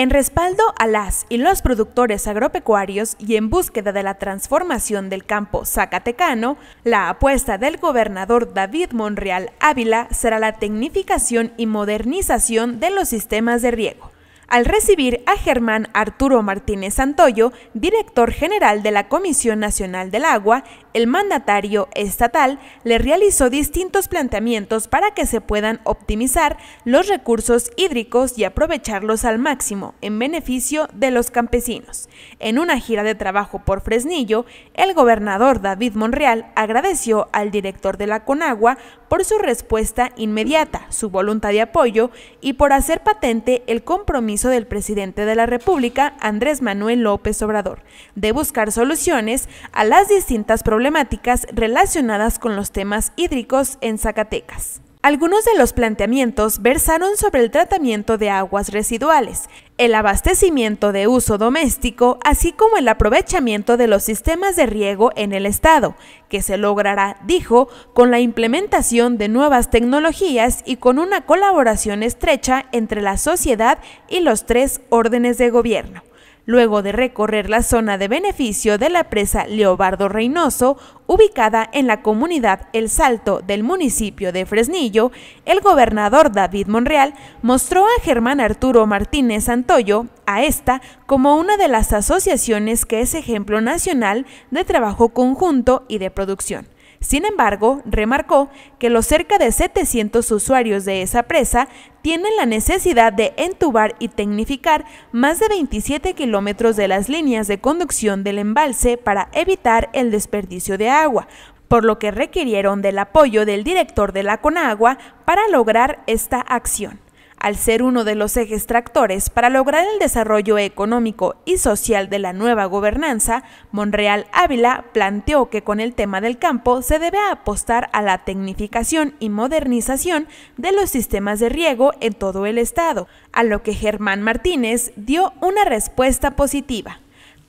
En respaldo a las y los productores agropecuarios y en búsqueda de la transformación del campo zacatecano, la apuesta del gobernador David Monreal Ávila será la tecnificación y modernización de los sistemas de riego al recibir a Germán Arturo Martínez Santoyo, director general de la Comisión Nacional del Agua, el mandatario estatal le realizó distintos planteamientos para que se puedan optimizar los recursos hídricos y aprovecharlos al máximo en beneficio de los campesinos. En una gira de trabajo por Fresnillo, el gobernador David Monreal agradeció al director de la Conagua por su respuesta inmediata, su voluntad de apoyo y por hacer patente el compromiso del presidente de la República, Andrés Manuel López Obrador, de buscar soluciones a las distintas problemáticas relacionadas con los temas hídricos en Zacatecas. Algunos de los planteamientos versaron sobre el tratamiento de aguas residuales, el abastecimiento de uso doméstico, así como el aprovechamiento de los sistemas de riego en el Estado, que se logrará, dijo, con la implementación de nuevas tecnologías y con una colaboración estrecha entre la sociedad y los tres órdenes de gobierno luego de recorrer la zona de beneficio de la presa Leobardo Reynoso, ubicada en la comunidad El Salto del municipio de Fresnillo, el gobernador David Monreal mostró a Germán Arturo Martínez Antoyo, a esta, como una de las asociaciones que es ejemplo nacional de trabajo conjunto y de producción. Sin embargo, remarcó que los cerca de 700 usuarios de esa presa tienen la necesidad de entubar y tecnificar más de 27 kilómetros de las líneas de conducción del embalse para evitar el desperdicio de agua, por lo que requirieron del apoyo del director de la Conagua para lograr esta acción al ser uno de los ejes tractores para lograr el desarrollo económico y social de la nueva gobernanza, Monreal Ávila planteó que con el tema del campo se debe apostar a la tecnificación y modernización de los sistemas de riego en todo el estado, a lo que Germán Martínez dio una respuesta positiva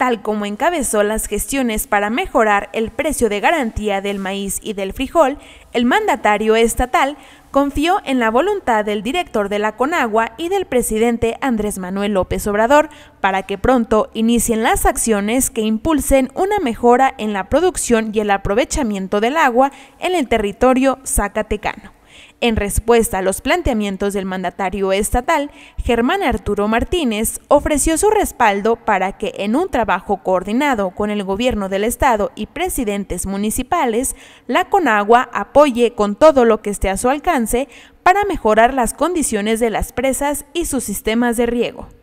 tal como encabezó las gestiones para mejorar el precio de garantía del maíz y del frijol, el mandatario estatal confió en la voluntad del director de la Conagua y del presidente Andrés Manuel López Obrador para que pronto inicien las acciones que impulsen una mejora en la producción y el aprovechamiento del agua en el territorio zacatecano. En respuesta a los planteamientos del mandatario estatal, Germán Arturo Martínez ofreció su respaldo para que en un trabajo coordinado con el gobierno del estado y presidentes municipales, la Conagua apoye con todo lo que esté a su alcance para mejorar las condiciones de las presas y sus sistemas de riego.